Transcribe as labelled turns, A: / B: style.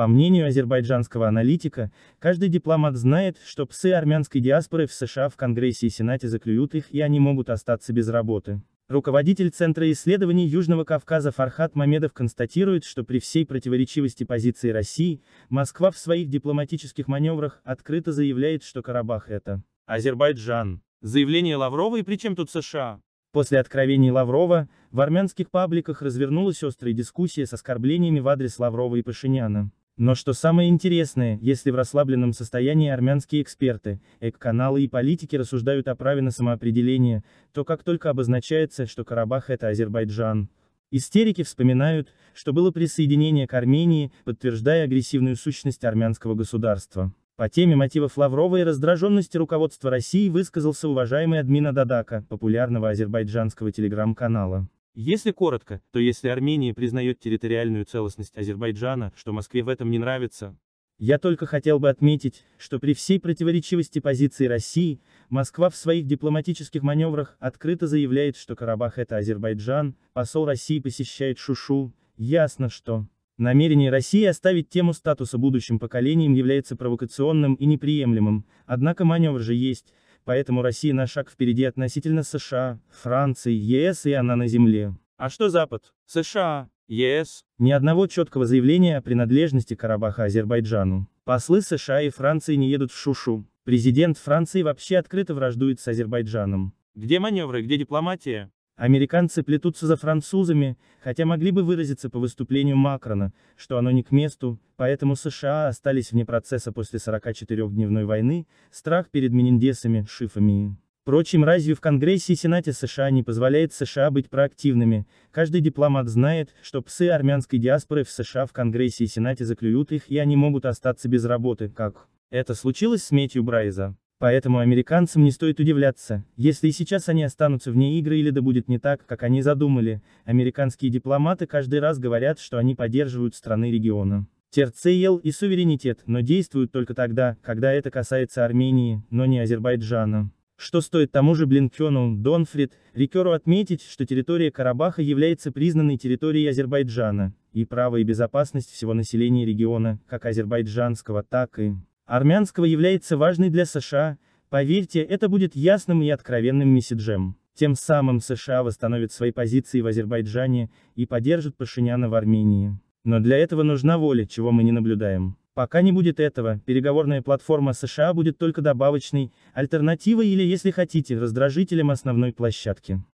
A: По мнению азербайджанского аналитика, каждый дипломат знает, что псы армянской диаспоры в США в Конгрессе и Сенате заклюют их и они могут остаться без работы. Руководитель Центра исследований Южного Кавказа Фархат Мамедов констатирует, что при всей противоречивости позиции России, Москва в своих дипломатических маневрах открыто заявляет, что Карабах это Азербайджан. Заявление Лаврова и при чем тут США? После откровений Лаврова, в армянских пабликах развернулась острая дискуссия с оскорблениями в адрес Лаврова и Пашиняна. Но что самое интересное, если в расслабленном состоянии армянские эксперты, эк-каналы и политики рассуждают о праве на самоопределение, то как только обозначается, что Карабах это Азербайджан. Истерики вспоминают, что было присоединение к Армении, подтверждая агрессивную сущность армянского государства. По теме мотивов Лаврова и раздраженности руководства России высказался уважаемый админ Ададака, популярного азербайджанского телеграм-канала. Если коротко, то если Армения признает территориальную целостность Азербайджана, что Москве в этом не нравится. Я только хотел бы отметить, что при всей противоречивости позиции России, Москва в своих дипломатических маневрах открыто заявляет, что Карабах это Азербайджан, посол России посещает Шушу, ясно что. Намерение России оставить тему статуса будущим поколениям является провокационным и неприемлемым, однако маневр же есть, поэтому Россия на шаг впереди относительно США, Франции, ЕС и она на земле. А что Запад? США, ЕС. Ни одного четкого заявления о принадлежности Карабаха Азербайджану. Послы США и Франции не едут в Шушу. Президент Франции вообще открыто враждует с Азербайджаном. Где маневры, где дипломатия? Американцы плетутся за французами, хотя могли бы выразиться по выступлению Макрона, что оно не к месту, поэтому США остались вне процесса после 44-дневной войны, страх перед Мениндесами, Шифами и прочим разью в Конгрессе и Сенате США не позволяет США быть проактивными, каждый дипломат знает, что псы армянской диаспоры в США в Конгрессе и Сенате заклюют их и они могут остаться без работы, как это случилось с Метью Брайза. Поэтому американцам не стоит удивляться, если и сейчас они останутся вне игры или да будет не так, как они задумали, американские дипломаты каждый раз говорят, что они поддерживают страны региона. Терцеел и суверенитет, но действуют только тогда, когда это касается Армении, но не Азербайджана. Что стоит тому же Блинкену, Донфрид, Рикеру отметить, что территория Карабаха является признанной территорией Азербайджана, и право и безопасность всего населения региона, как азербайджанского, так и армянского является важной для США, поверьте, это будет ясным и откровенным месседжем. Тем самым США восстановят свои позиции в Азербайджане и поддержат Пашиняна в Армении. Но для этого нужна воля, чего мы не наблюдаем. Пока не будет этого, переговорная платформа США будет только добавочной, альтернативой или, если хотите, раздражителем основной площадки.